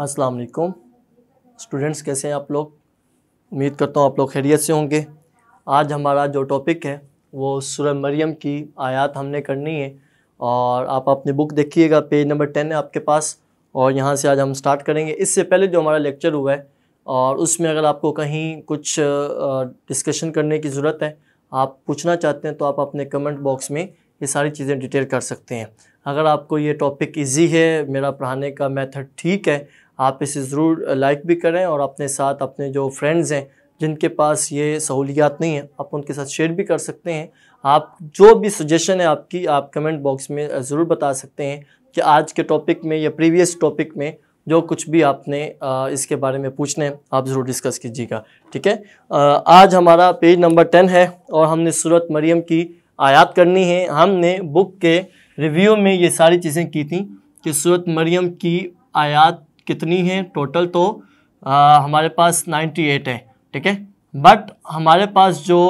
अस्सलाम वालेकुम स्टूडेंट्स कैसे हैं आप लोग उम्मीद करता हूँ आप लोग खैरियत से होंगे आज हमारा जो टॉपिक है वो सुर मरियम की आयत हमने करनी है और आप अपनी बुक देखिएगा पेज नंबर टेन है आपके पास और यहाँ से आज हम स्टार्ट करेंगे इससे पहले जो हमारा लेक्चर हुआ है और उसमें अगर आपको कहीं कुछ डिस्कशन करने की ज़रूरत है आप पूछना चाहते हैं तो आप अपने कमेंट बॉक्स में ये सारी चीज़ें डिटेल कर सकते हैं अगर आपको ये टॉपिक इजी है मेरा पढ़ाने का मेथड ठीक है आप इसे ज़रूर लाइक भी करें और अपने साथ अपने जो फ्रेंड्स हैं जिनके पास ये सहूलियात नहीं है आप उनके साथ शेयर भी कर सकते हैं आप जो भी सजेशन है आपकी आप कमेंट बॉक्स में ज़रूर बता सकते हैं कि आज के टॉपिक में या प्रीवियस टॉपिक में जो कुछ भी आपने इसके बारे में पूछने आप ज़रूर डिस्कस कीजिएगा ठीक है आज हमारा पेज नंबर टेन है और हमने सूरत मरियम की आयात करनी है हमने बुक के रिव्यू में ये सारी चीज़ें की थी कि सूरत मरियम की आयात कितनी है टोटल तो आ, हमारे पास 98 है ठीक है बट हमारे पास जो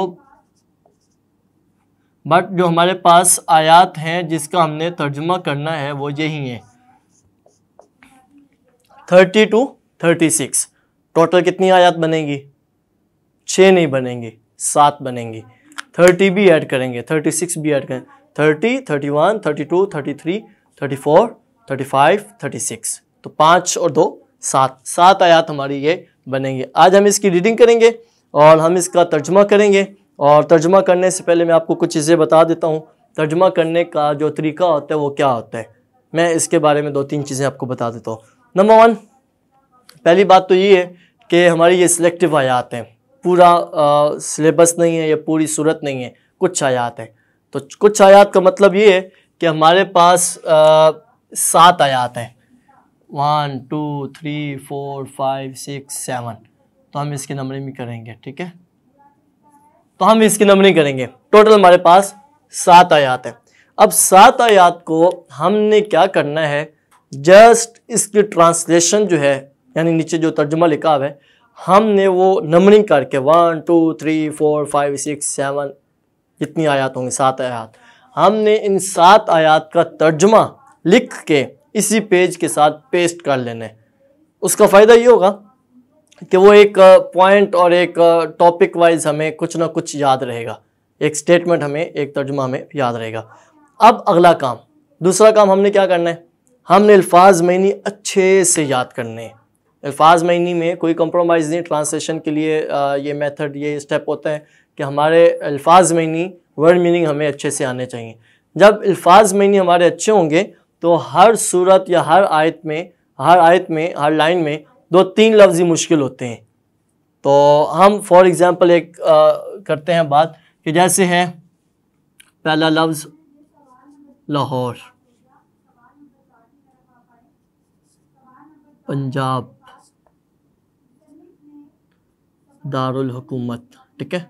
बट जो हमारे पास आयात हैं जिसका हमने तर्जुमा करना है वो यही है thirty two thirty six total कितनी आयत बनेगी छः नहीं बनेंगी सात बनेंगी थर्टी भी ऐड करेंगे थर्टी सिक्स भी ऐड करेंगे thirty thirty one thirty two thirty three thirty four thirty five thirty six तो पाँच और दो सात सात आयात हमारी ये बनेंगे आज हम इसकी रीडिंग करेंगे और हम इसका तर्जमा करेंगे और तर्जमा करने से पहले मैं आपको कुछ चीज़ें बता देता हूँ तर्जमा करने का जो तरीका होता है वो क्या होता है मैं इसके बारे में दो तीन चीज़ें आपको बता देता हूँ नंबर वन पहली बात तो ये है कि हमारी ये सिलेक्टिव आयात हैं पूरा सिलेबस नहीं है या पूरी सूरत नहीं है कुछ आयात हैं तो कुछ आयात का मतलब ये है कि हमारे पास सात आयात हैं one two three four five six seven तो हम इसकी नंबरिंग भी करेंगे ठीक है तो हम इसकी नंबरिंग करेंगे टोटल हमारे पास सात आयात हैं अब सात आयात को हमने क्या करना है जस्ट इसकी ट्रांसलेशन जो है यानी नीचे जो तर्जुमा लिखा हुआ है हमने वो नंबरिंग करके one two three four five six seven कितनी आयात होंगी सात आयात हमने इन सात आयात का तर्जमा लिख के इसी पेज के साथ पेस्ट कर लेने उसका फ़ायदा ये होगा कि वो एक पॉइंट और एक टॉपिक वाइज हमें कुछ ना कुछ याद रहेगा एक स्टेटमेंट हमें एक तर्जुमा हमें याद रहेगा अब अगला काम दूसरा काम हमने क्या करना है हमने अल्फाज मैनी अच्छे से याद करने अल्फाज मैनी में कोई कंप्रोमाइज़ नहीं ट्रांसलेशन के लिए ये मेथड ये स्टेप होता है कि हमारे अल्फाज मैनी वर्ड मीनिंग हमें अच्छे से आने चाहिए जब अल्फाज मैनी हमारे अच्छे होंगे तो हर सूरत या हर आयत में हर आयत में हर लाइन में दो तीन लफ्ज़ ही मुश्किल होते हैं तो हम फॉर एग्ज़ाम्पल एक आ, करते हैं बात कि जैसे है पहला लफ्ज़ लाहौर पंजाब दारुल हुकूमत ठीक है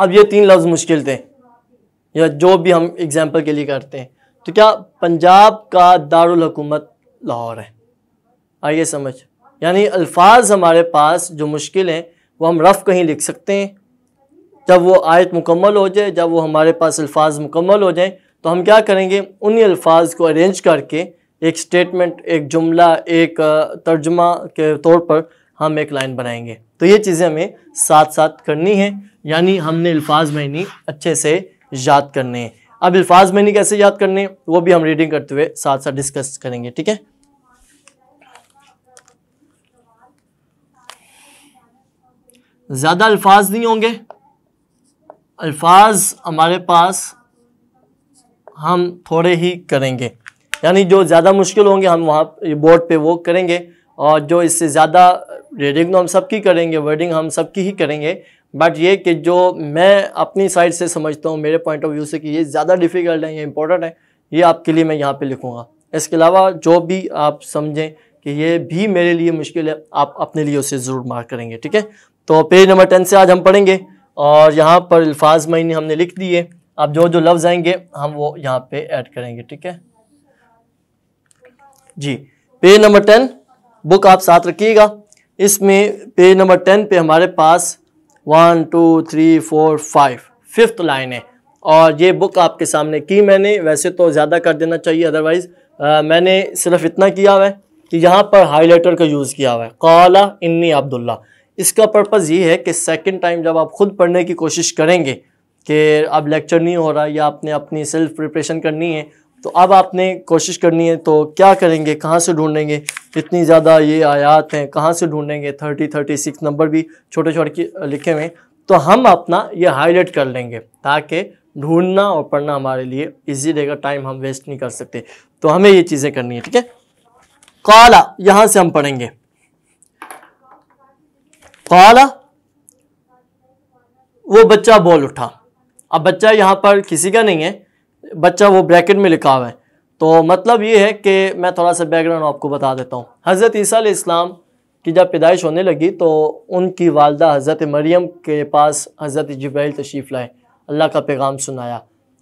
अब ये तीन लफ्ज़ मुश्किल थे या जो भी हम एग्ज़ाम्पल के लिए करते हैं तो क्या पंजाब का दारुल हुकूमत लाहौर है आइए समझ यानी अल्फाज हमारे पास जो मुश्किल हैं वो हम रफ़ कहीं लिख सकते हैं जब वो आयत मुकम्मल हो जाए जब वो हमारे पास अल्फाज मुकम्मल हो जाए तो हम क्या करेंगे उन्हीं अल्फाज को अरेंज करके एक स्टेटमेंट एक जुमला एक तर्जमा के तौर पर हम एक लाइन बनाएंगे तो ये चीज़ें हमें साथ साथ करनी है यानी हमने अल्फाज महनी अच्छे से याद करने हैं अब अल्फाज महीनी कैसे याद करने वो भी हम रीडिंग करते हुए साथ साथ डिस्कस करेंगे ठीक है ज़्यादा अल्फाज नहीं होंगे अल्फाज हमारे पास हम थोड़े ही करेंगे यानी जो ज़्यादा मुश्किल होंगे हम वहाँ बोर्ड पे वो करेंगे और जो इससे ज़्यादा रीडिंग तो हम सबकी करेंगे वर्डिंग हम सबकी ही करेंगे बट ये कि जो मैं अपनी साइड से समझता हूँ मेरे पॉइंट ऑफ व्यू से कि ये ज़्यादा डिफ़िकल्ट है ये इंपॉर्टेंट है ये आपके लिए मैं यहाँ पर लिखूँगा इसके अलावा जो भी आप समझें कि ये भी मेरे लिए मुश्किल है आप अपने लिए उसे ज़रूर मार्क करेंगे ठीक है तो पेज नंबर टेन से आज हम पढ़ेंगे और यहाँ पर अल्फाज महीने हमने लिख दिए आप जो जो लफ्ज़ आएंगे हम वो यहाँ पे ऐड करेंगे ठीक है जी पेज नंबर टेन बुक आप साथ रखिएगा इसमें पेज नंबर टेन पे हमारे पास one two three four five fifth line है और ये बुक आपके सामने की मैंने वैसे तो ज़्यादा कर देना चाहिए अदरवाइज़ मैंने सिर्फ इतना किया हुआ है कि यहाँ पर हाईलाइटर का यूज़ किया हुआ है कौला इन्नी अब्दुल्ला इसका पर्पज़ ये है कि सेकंड टाइम जब आप ख़ुद पढ़ने की कोशिश करेंगे कि अब लेक्चर नहीं हो रहा या आपने अपनी सेल्फ प्रिपरेशन करनी है तो अब आपने कोशिश करनी है तो क्या करेंगे कहाँ से ढूंढेंगे इतनी ज़्यादा ये आयात हैं कहाँ से ढूंढेंगे थर्टी थर्टी सिक्स नंबर भी छोटे छोटे लिखे हुए तो हम अपना ये हाईलाइट कर लेंगे ताकि ढूंढना और पढ़ना हमारे लिए इज़ी रहेगा टाइम हम वेस्ट नहीं कर सकते तो हमें ये चीज़ें करनी है ठीक है काला यहाँ से हम पढ़ेंगे काला वो बच्चा बोल उठा अब बच्चा यहाँ पर किसी का नहीं है बच्चा वो ब्रैकेट में लिखा हुआ है तो मतलब ये है कि मैं थोड़ा सा बैकग्राउंड आपको बता देता हूँ हज़रत ईसा इस्लाम की जब पैदाइश होने लगी तो उनकी वालदा हज़रत मरियम के पास हज़रत जब्राइल तशीफ़ लाए अल्लाह का पैगाम सुनाया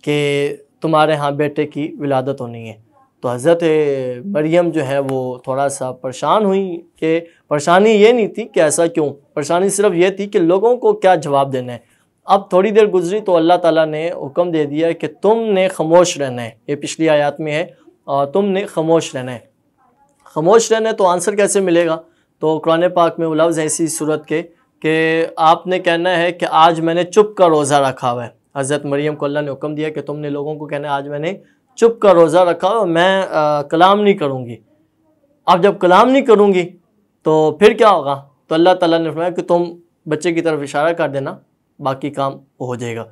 कि तुम्हारे यहाँ बेटे की विलादत होनी है तो हज़रत मरियम जो है वो थोड़ा सा परेशान हुई कि परेशानी ये नहीं थी कि ऐसा क्यों परेशानी सिर्फ ये थी कि लोगों को क्या जवाब देना है अब थोड़ी देर गुजरी तो अल्लाह ताला ने हुक्म दे दिया कि तुमने खामोश रहना है ये पिछली आयात में है और तुमने खामोश रहना है खामोश रहना है तो आंसर कैसे मिलेगा तो कुरान पाक में वो है ऐसी सूरत के कि आपने कहना है कि आज मैंने चुप का रोज़ा रखा हुआ है हज़रत मरीम को अल्लाह ने हुक्म दिया कि तुमने लोगों को कहना है आज मैंने चुप का रोज़ा रखा और मैं आ, कलाम नहीं करूँगी अब जब कलाम नहीं करूँगी तो फिर क्या होगा तो अल्लाह ताला ने फरमाया कि तुम बच्चे की तरफ इशारा कर देना बाकी काम हो जाएगा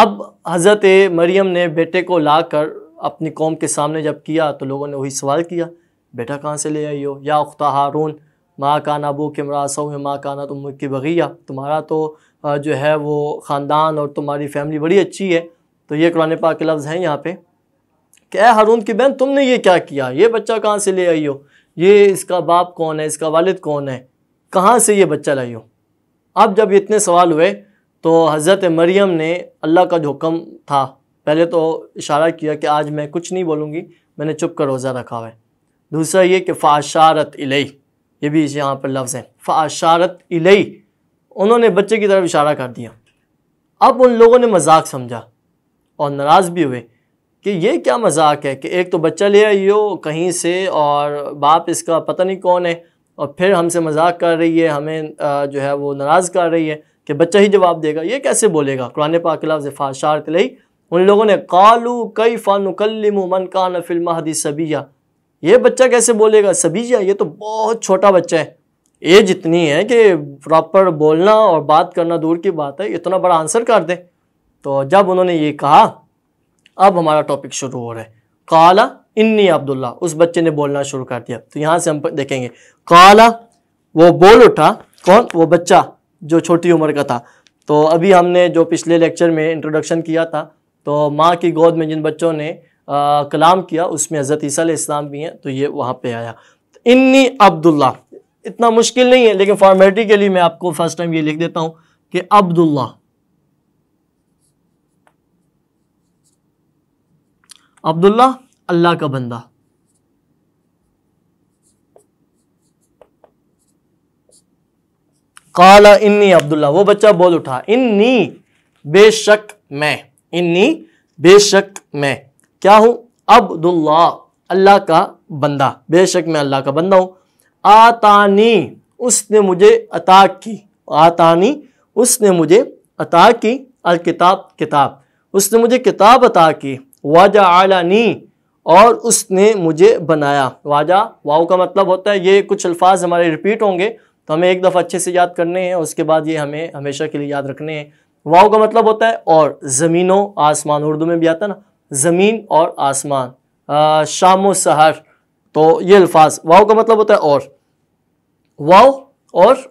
अब हज़रत मरियम ने बेटे को ला कर अपनी कौम के सामने जब किया तो लोगों ने वही सवाल किया बेटा कहाँ से ले आई हो या उख्ता हारून माँ का बो के मरासों में माँ का ना तुम की बगैया तुम्हारा तो जो है वो ख़ानदान और तुम्हारी फैमिली बड़ी अच्छी है तो ये कुरान पाक के लफ्ज़ हैं यहाँ पे कि हारून की बहन तुमने ये क्या किया ये बच्चा कहाँ से ले आई हो ये इसका बाप कौन है इसका वालिद कौन है कहाँ से ये बच्चा लाई हो अब जब इतने सवाल हुए तो हज़रत मरियम ने अल्लाह का जो हुक्म था पहले तो इशारा किया कि आज मैं कुछ नहीं बोलूँगी मैंने चुप कर रोज़ा रखा हुआ है दूसरा ये कि फ़ाशारत इलई ये भी यहाँ पर लफ्ज़ हैं फ़ाशारत इलई उन्होंने बच्चे की तरफ इशारा कर दिया अब उन लोगों ने मजाक समझा और नाराज़ भी हुए कि ये क्या मजाक है कि एक तो बच्चा ले आई हो कहीं से और बाप इसका पता नहीं कौन है और फिर हमसे मजाक कर रही है हमें जो है वो नाराज़ कर रही है कि बच्चा ही जवाब देगा ये कैसे बोलेगा कुरान पाक लही उन लोगों ने कालू कई फ़ानुकलम मन कान महदी सबिया ये बच्चा कैसे बोलेगा सबीया ये तो बहुत छोटा बच्चा है एज इतनी है कि प्रॉपर बोलना और बात करना दूर की बात है इतना बड़ा आंसर कर दे तो जब उन्होंने ये कहा अब हमारा टॉपिक शुरू हो रहा है काला इन्नी अब्दुल्ला उस बच्चे ने बोलना शुरू कर दिया तो यहाँ से हम देखेंगे काला वो बोल उठा कौन वो बच्चा जो छोटी उम्र का था तो अभी हमने जो पिछले लेक्चर में इंट्रोडक्शन किया था तो माँ की गोद में जिन बच्चों ने आ, कलाम किया उसमें हज़रत ईसा इस्लाम भी हैं तो ये वहाँ पे आया इन्नी अब्दुल्ला इतना मुश्किल नहीं है लेकिन फॉर्मेलिटी के लिए मैं आपको फर्स्ट टाइम ये लिख देता हूँ कि अब्दुल्ला अब्दुल्ला अल्लाह का बंदा काला इन्नी अब्दुल्ला वो बच्चा बोल उठा इन्नी बेशक मैं इन्नी बेशक मैं क्या हूँ अब्दुल्ला अल्लाह का बंदा बेशक मैं अल्लाह का बंदा हूँ आतानी उसने मुझे अता की आतानी उसने मुझे अता की अल किताब किताब उसने मुझे किताब अता की वाजा आला नी और उसने मुझे बनाया वाजा वाव का मतलब होता है ये कुछ अल्फाज हमारे रिपीट होंगे तो हमें एक दफ़ा अच्छे से याद करने हैं उसके बाद ये हमें हमेशा के लिए याद रखने हैं वाओ का मतलब होता है और ज़मीनों आसमान उर्दू में भी आता ना ज़मीन और आसमान शाम सहर तो ये अल्फाज वाव का मतलब होता है और वाओ और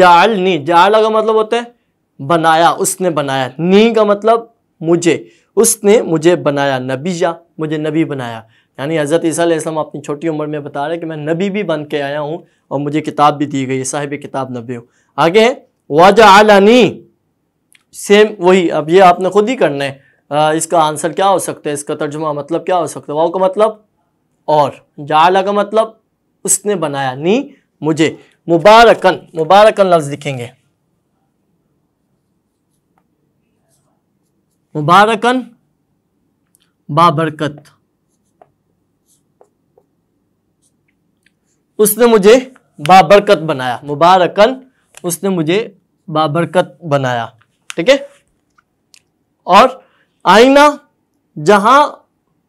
जाल नी जाला का मतलब होता है बनाया उसने बनाया नी का मतलब मुझे उसने मुझे बनाया नबीजा मुझे नबी बनाया यानी हज़रत ईसीम अपनी छोटी उम्र में बता रहे कि मैं नबी भी बन के आया हूँ और मुझे किताब भी दी गई है साहिब किताब नबी हूँ आगे है वाजा आलानी सेम वही अब ये आपने खुद ही करना है इसका आंसर क्या हो सकता है इसका तर्जुमा मतलब क्या हो सकता है वाओ का मतलब और जाला का मतलब उसने बनाया नी मुझे मुबारकन मुबारकन लफ्ज़ लिखेंगे मुबारकन बाबरकत उसने मुझे बाबरकत बनाया मुबारकन उसने मुझे बाबरकत बनाया ठीक है और आईना जहाँ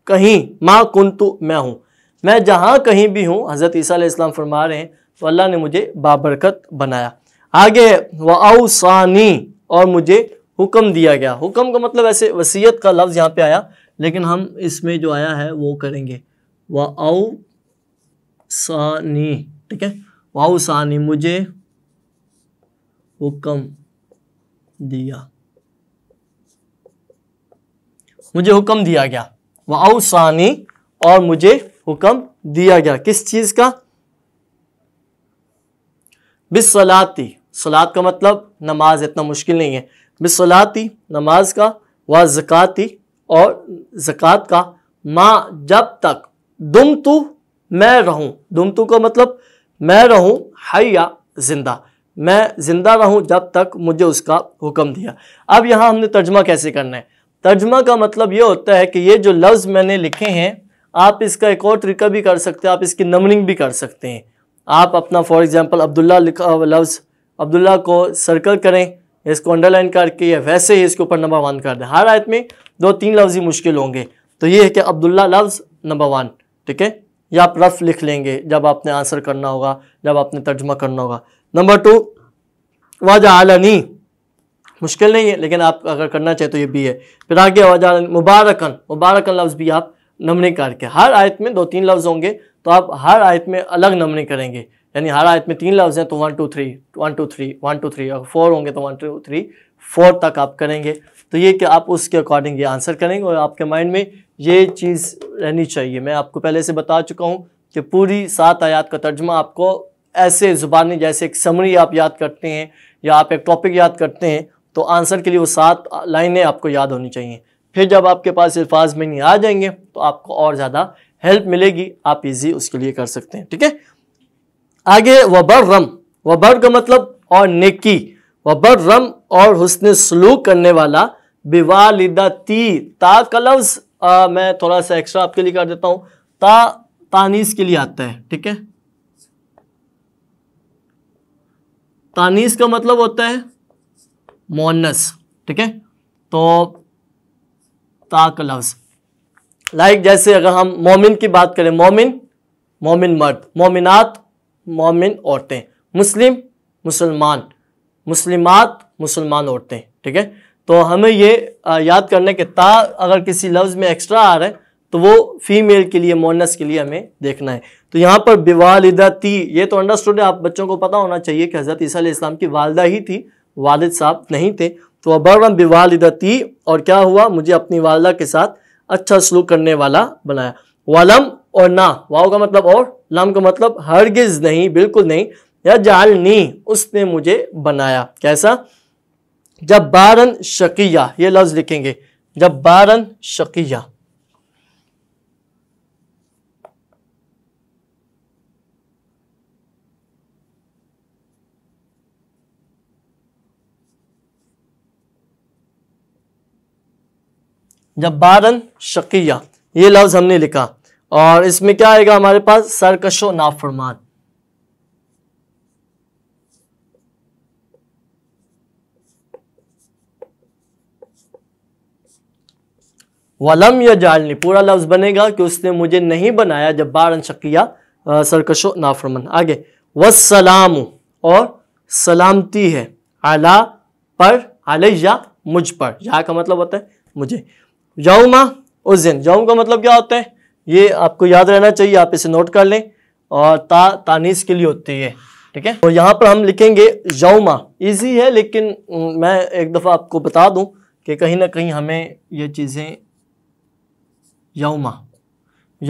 कहीं माँ कुंतु मैं हूँ मैं जहां कहीं भी हूँ हज़रत ईसा इस्लाम फरमा रहे हैं तो अल्लाह ने मुझे बाबरकत बनाया आगे वाउसानी और मुझे हुक्म दिया गया हुक्म का मतलब ऐसे वसीयत का लफ्ज़ यहाँ पे आया लेकिन हम इसमें जो आया है वो करेंगे वाउ सानी ठीक है वाउ सानी मुझे हुक्म दिया मुझे हुक्म दिया गया वाउ सानी और मुझे हुक्म दिया गया किस चीज का बिसलाती सलात का मतलब नमाज इतना मुश्किल नहीं है बिसलाती नमाज का व जक़ाती और जक़ात का माँ जब तक दुम तू मैं रहूं दुमतु का मतलब मैं रहूं हया जिंदा मैं जिंदा रहूं जब तक मुझे उसका हुक्म दिया अब यहाँ हमने तर्जमा कैसे करना है तर्जमा का मतलब ये होता है कि ये जो लफ्ज़ मैंने लिखे हैं आप इसका एक और तरीका भी कर सकते हैं आप इसकी नंबरिंग भी कर सकते हैं आप अपना फॉर एग्ज़ाम्पल अब्दुल्ला लिखा लफ्ज़ अब्दुल्ला को सर्कल करें इसको अंडरलाइन करके या वैसे ही इसके ऊपर नंबर वन कर दें हर आयत में दो तीन लफ्ज़ ही मुश्किल होंगे तो ये है कि अब्दुल्ला लफ्ज़ नंबर वन ठीक है या आप रफ लिख लेंगे जब आपने आंसर करना होगा जब आपने तर्जमा करना होगा नंबर टू वजालनी मुश्किल नहीं है लेकिन आप अगर करना चाहें तो ये भी है फिर आगे वजाल मुबारकन मुबारकन लफ्ज़ भी आप नमने करके हर आयत में दो तीन लफ्ज़ होंगे तो आप हर आयत में अलग नमने करेंगे यानी हर आयत में तीन लफ्ज़ हैं तो one two three one two three one two three अगर फोर होंगे तो वन टू थ्री फोर तक आप करेंगे तो ये कि आप उसके अकॉर्डिंग ये आंसर करेंगे और आपके माइंड में ये चीज़ रहनी चाहिए मैं आपको पहले से बता चुका हूँ कि पूरी सात आयात का तर्जमा आपको ऐसे ज़ुबानी जैसे एक समरी आप याद करते हैं या आप एक टॉपिक याद करते हैं तो आंसर के लिए वो सात लाइनें आपको याद होनी चाहिए फिर जब आपके पास अल्फाज में नहीं आ जाएंगे तो आपको और ज़्यादा हेल्प मिलेगी आप इजी उसके लिए कर सकते हैं ठीक है आगे वबर रम वबर का मतलब और नेकी वबर्रम और हुसन सलूक करने वाला बिवालिदा ती ता का लफ्ज़ मैं थोड़ा सा एक्स्ट्रा आपके लिए कर देता हूँ ता तानीस के लिए आता है ठीक है तानीस का मतलब होता है मोनस ठीक है तो ता का लफ्ज़ लाइक जैसे अगर हम मोमिन की बात करें मोमिन मोमिन मर्द मोमिनात मोमिन औरतें मुस्लिम मुसलमान मुस्लिमात मुसलमान औरतें ठीक है तो हमें ये याद करने के ता अगर किसी लफ्ज़ में एक्स्ट्रा आ रहा है तो वो फीमेल के लिए मोनस के लिए हमें देखना है तो यहाँ पर बेवालदा ती ये तो अंडरस्टूड है आप बच्चों को पता होना चाहिए कि हज़रत ईसा इस्लाम की वालदा ही थी वाल साहब नहीं थे तो अबरम बेवालदा ती और क्या हुआ मुझे अपनी वालदा के साथ अच्छा सलूक करने वाला बनाया वालम और ना वाओ का मतलब और लम का मतलब हरगिज़ नहीं बिल्कुल नहीं या जालनी उसने मुझे बनाया कैसा जब बारन शकिया ये लफ्ज लिखेंगे जब बारन शकिया जब बारन शकिया ये लफ्ज़ हमने लिखा और इसमें क्या आएगा हमारे पास सरकशो नाफरमान वलम या जालनी पूरा लफ्ज़ बनेगा कि उसने मुझे नहीं बनाया जब बारन शकिया सरकशो नाफरमन आगे वसलाम और सलामती है आला पर आले या मुझ पर या का मतलब होता है मुझे यौमा उस दिन यौम का मतलब क्या होता है ये आपको याद रहना चाहिए आप इसे नोट कर लें और ता तानीस के लिए होती है ठीक है तो यहाँ पर हम लिखेंगे यौमा इजी है लेकिन मैं एक दफ़ा आपको बता दूं कि कहीं ना कहीं हमें ये चीज़ें यौमा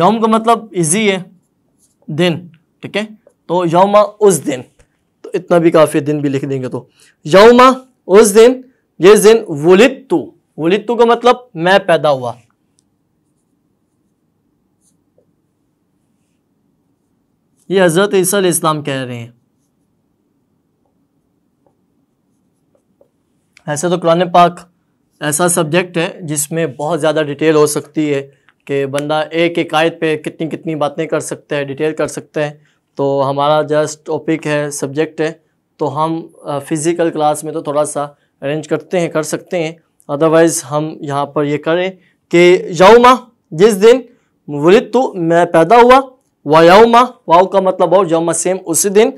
यौम का मतलब इजी है दिन ठीक है तो यौमा उस दिन तो इतना भी काफ़ी दिन भी लिख देंगे तो यौमा उस दिन ये दिन वलित तू का मतलब मैं पैदा हुआ ये हज़रत ईसा इस्लाम कह रहे हैं ऐसे तो कुरान पाक ऐसा सब्जेक्ट है जिसमें बहुत ज़्यादा डिटेल हो सकती है कि बंदा एक एक पे कितनी कितनी बातें कर सकते हैं डिटेल कर सकते हैं तो हमारा जस्ट टॉपिक है सब्जेक्ट है तो हम फिज़िकल क्लास में तो थोड़ा सा अरेंज करते हैं कर सकते हैं अदरवाइज़ हम यहाँ पर ये करें कि यौमा जिस दिन वलिद तो मैं पैदा हुआ व यौमा वाओ का मतलब और यौमा सेम उसी दिन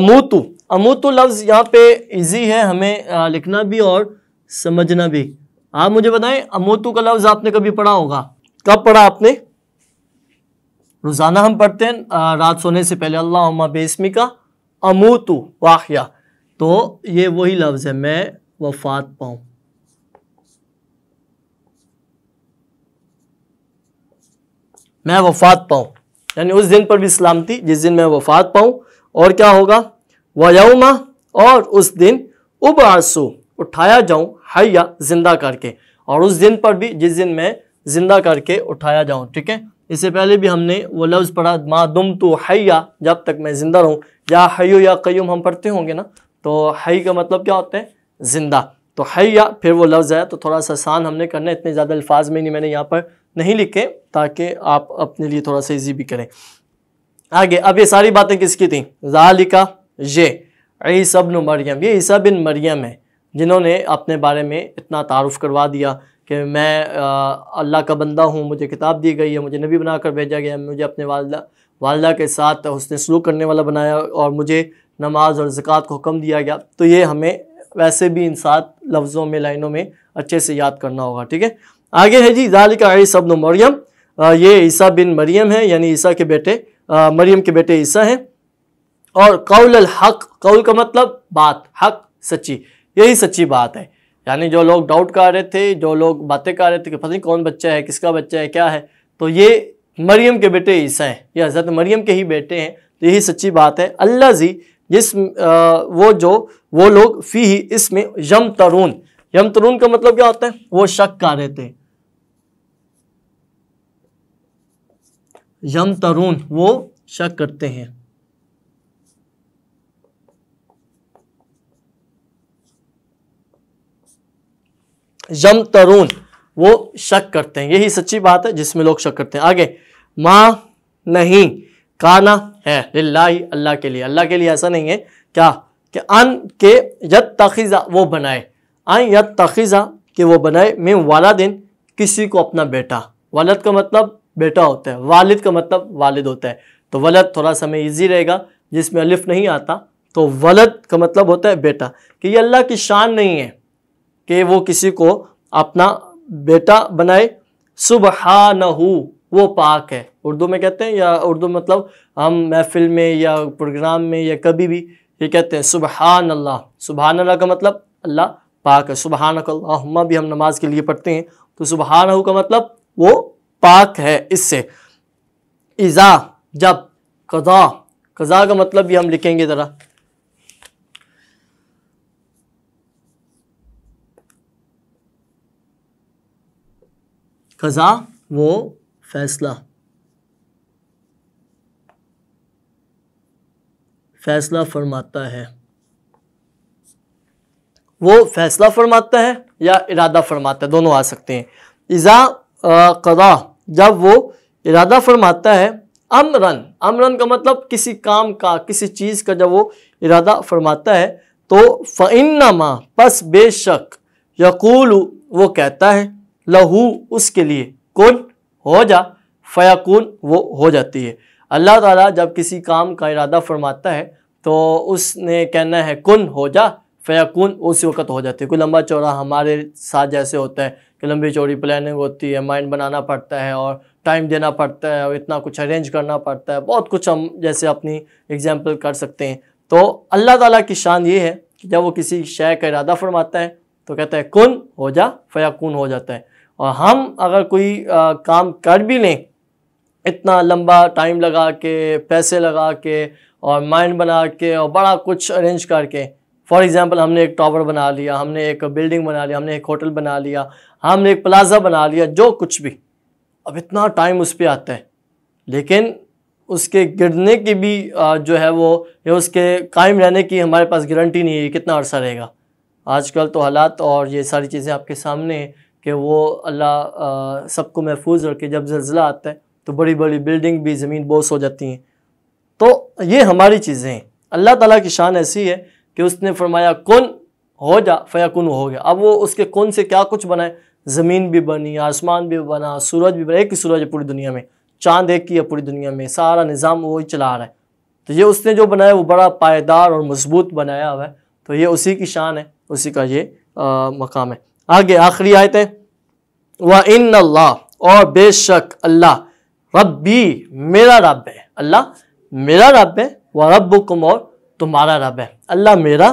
अमूतु अमूतु लफ्ज़ यहाँ पे इजी है हमें लिखना भी और समझना भी आप मुझे बताएं अमूतु का लफ्ज़ आपने कभी पढ़ा होगा कब पढ़ा आपने रोज़ाना हम पढ़ते हैं रात सोने से पहले अल्लाह बेसमी का अमूतु वाहिया तो ये वही लफ्ज़ है मैं वफात पाऊं मैं वफात पाऊं यानी उस दिन पर भी सलामती जिस दिन मैं वफात पाऊं और क्या होगा वयमा और उस दिन उब उठाया जाऊं हैया जिंदा करके और उस दिन पर भी जिस दिन मैं ज़िंदा करके उठाया जाऊँ ठीक है इससे पहले भी हमने वो लफ्ज़ पढ़ा माँ दुम तो हैया जब तक मैं ज़िंदा रहूँ या हयो या कयूम हम पढ़ते होंगे ना तो हई का मतलब क्या होता है ज़िंदा तो हैया फिर वो लफ्ज़ आया तो थोड़ा सा आसान हमने करना इतने ज़्यादा अल्फाज में नहीं मैंने यहाँ पर नहीं लिखे ताकि आप अपने लिए थोड़ा सा ईजी भी करें आगे अब ये सारी बातें किसकी थी जालिका ये ईसा बिन मरियम ये ईसा बिन मरियम है जिन्होंने अपने बारे में इतना तारुफ करवा दिया कि मैं अल्लाह का बंदा हूँ मुझे किताब दी गई है मुझे नबी बना कर भेजा गया है मुझे अपने वालदा वालदा के साथ उसने सलूक करने वाला बनाया और मुझे नमाज और ज़क़़त को हुक्म दिया गया तो ये हमें वैसे भी इन सात लफ्ज़ों में लाइनों में अच्छे से याद करना होगा ठीक है आगे है जी जालिका ईसा मरियम ये ईसा बिन मरियम है यानी ईसा के बेटे मरियम के बेटे ईसा हैं और कौल हक कौल का मतलब बात हक सच्ची यही सच्ची बात है यानी जो लोग डाउट कर रहे थे जो लोग बातें कर रहे थे कि पता नहीं कौन बच्चा है किसका बच्चा है क्या है तो ये मरियम के बेटे ईसा हैं ये हज़रत मरियम के ही बेटे हैं तो यही सच्ची बात है अल्लाह जी जिस वो जो वो लोग फी ही इसमें यम तरून यम तरून का मतलब क्या होता है वो शक कर रहे थे यम तरून वो शक करते हैं यम तरून वो शक करते हैं यही सच्ची बात है जिसमें लोग शक करते हैं आगे माँ नहीं काना है लाही अल्लाह के लिए अल्लाह के लिए ऐसा नहीं है क्या कि अन के यद तखीज़ा वो बनाए अन यद तखीज़ा कि वो बनाए मैं वाला दिन किसी को अपना बेटा वालद का मतलब बेटा होता है वालिद का मतलब वालिद होता है तो वलद थोड़ा सा मैं ईजी रहेगा जिसमें अलिफ नहीं आता तो वलद का मतलब होता है बेटा कि ये अल्लाह की शान नहीं है कि वो किसी को अपना बेटा बनाए सुबहा वो पाक है उर्दू में कहते हैं या उर्दू मतलब हम महफिल में या प्रोग्राम में या कभी भी ये कहते हैं सुबहान अल्लाह सुबहान अल्लाह का मतलब अल्लाह पाक है सुबहान अल्लाहुम्मा भी हम नमाज के लिए पढ़ते हैं तो सुबहान का मतलब वो पाक है इससे इज़ा जब कज़ा कज़ा का मतलब भी हम लिखेंगे ज़रा कज़ा वो फैसला फैसला फरमाता है वो फैसला फरमाता है या इरादा फरमाता है दोनों आ सकते हैं इज़ा कदा जब वो इरादा फरमाता है अमरन अमरन का मतलब किसी काम का किसी चीज़ का जब वो इरादा फरमाता है तो फ़िनमा पस बेशक यकूल वो कहता है लहू उसके लिए कौन हो जा फ़याकून वो हो जाती है अल्लाह ताला जब किसी काम का इरादा फरमाता है तो उसने कहना है कुन हो जा फ़याकून उसी वक्त हो जाती है कोई लंबा चौड़ा हमारे साथ जैसे होता है कि लंबी चौड़ी प्लानिंग होती है माइंड बनाना पड़ता है और टाइम देना पड़ता है और इतना कुछ अरेंज करना पड़ता है बहुत कुछ हम जैसे अपनी एग्जाम्पल कर सकते हैं तो अल्लाह ताला की शान ये है कि जब वो किसी शय का इरादा फरमाता है तो कहता है कुन हो जा फ़याकून हो जाता है और हम अगर कोई आ, काम कर भी लें इतना लंबा टाइम लगा के पैसे लगा के और माइंड बना के और बड़ा कुछ अरेंज करके फॉर एग्ज़ाम्पल हमने एक टावर बना लिया हमने एक बिल्डिंग बना लिया हमने एक होटल बना लिया हमने एक प्लाजा बना लिया जो कुछ भी अब इतना टाइम उस पर आता है लेकिन उसके गिरने की भी जो है वो या उसके कायम रहने की हमारे पास गारंटी नहीं है कितना अर्सा रहेगा आजकल तो हालात और ये सारी चीज़ें आपके सामने हैं कि वो अल्लाह सबको महफूज रखे जब जल्ज़ला आता है तो बड़ी बड़ी बिल्डिंग भी ज़मीन बोस हो जाती हैं तो ये हमारी चीज़ें हैं अल्लाह ताला की शान ऐसी है कि उसने फरमाया कौन हो जा फ़याकुन हो गया अब वो उसके कौन से क्या कुछ बनाए ज़मीन भी बनी आसमान भी बना सूरज भी बना एक ही सूरज है पूरी दुनिया में चांद एक ही है पूरी दुनिया में सारा निज़ाम वही चला रहा है तो ये उसने जो बनाया वो बड़ा पायदार और मजबूत बनाया हुआ है तो ये उसी की शान है उसी का ये आ, मकाम है आगे आखिरी आयत है व इन अल्लाह और बेशक अल्लाह रब्बी मेरा रब है अल्लाह मेरा रब है व रब और तुम्हारा रब है अल्लाह मेरा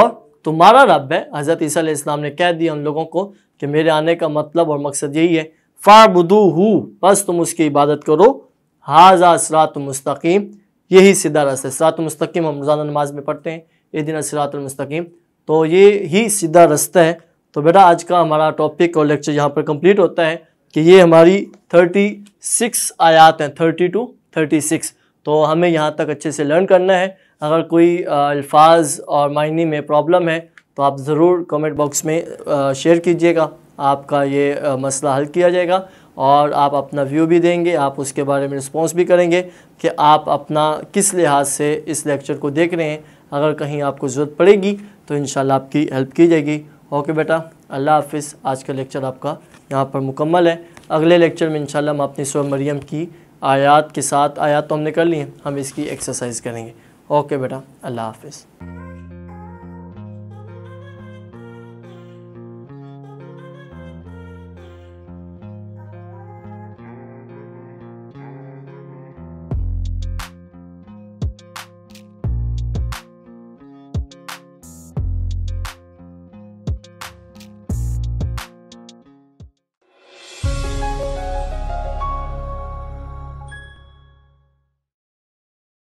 और तुम्हारा रब है हज़रत ईसा इस्लाम ने कह दिया उन लोगों को कि मेरे आने का मतलब और मकसद यही है फ़ाबुदू हु बस तुम उसकी इबादत करो हाजा सरात मस्तकीम यही सीधा रास्ता है सरात मस्तकीम हम रोज़ाना नमाज में पढ़ते हैं ये दिन सरात तो ये ही सीधा रास्ता है तो बेटा आज का हमारा टॉपिक और लेक्चर यहाँ पर कंप्लीट होता है कि ये हमारी थर्टी सिक्स आयात हैं थर्टी टू थर्टी सिक्स तो हमें यहाँ तक अच्छे से लर्न करना है अगर कोई अल्फाज और मायने में प्रॉब्लम है तो आप ज़रूर कमेंट बॉक्स में शेयर कीजिएगा आपका ये मसला हल किया जाएगा और आप अपना व्यू भी देंगे आप उसके बारे में रिस्पॉन्स भी करेंगे कि आप अपना किस लिहाज से इस लेक्चर को देख रहे हैं अगर कहीं आपको ज़रूरत पड़ेगी तो इन आपकी हेल्प की जाएगी ओके बेटा अल्लाह हाफिज़ आज का लेक्चर आपका यहाँ पर मुकम्मल है अगले लेक्चर में इंशाल्लाह हम अपनी सो मरियम की आयात के साथ आयात तो हमने कर ली है हम इसकी एक्सरसाइज करेंगे ओके बेटा अल्लाह हाफिज़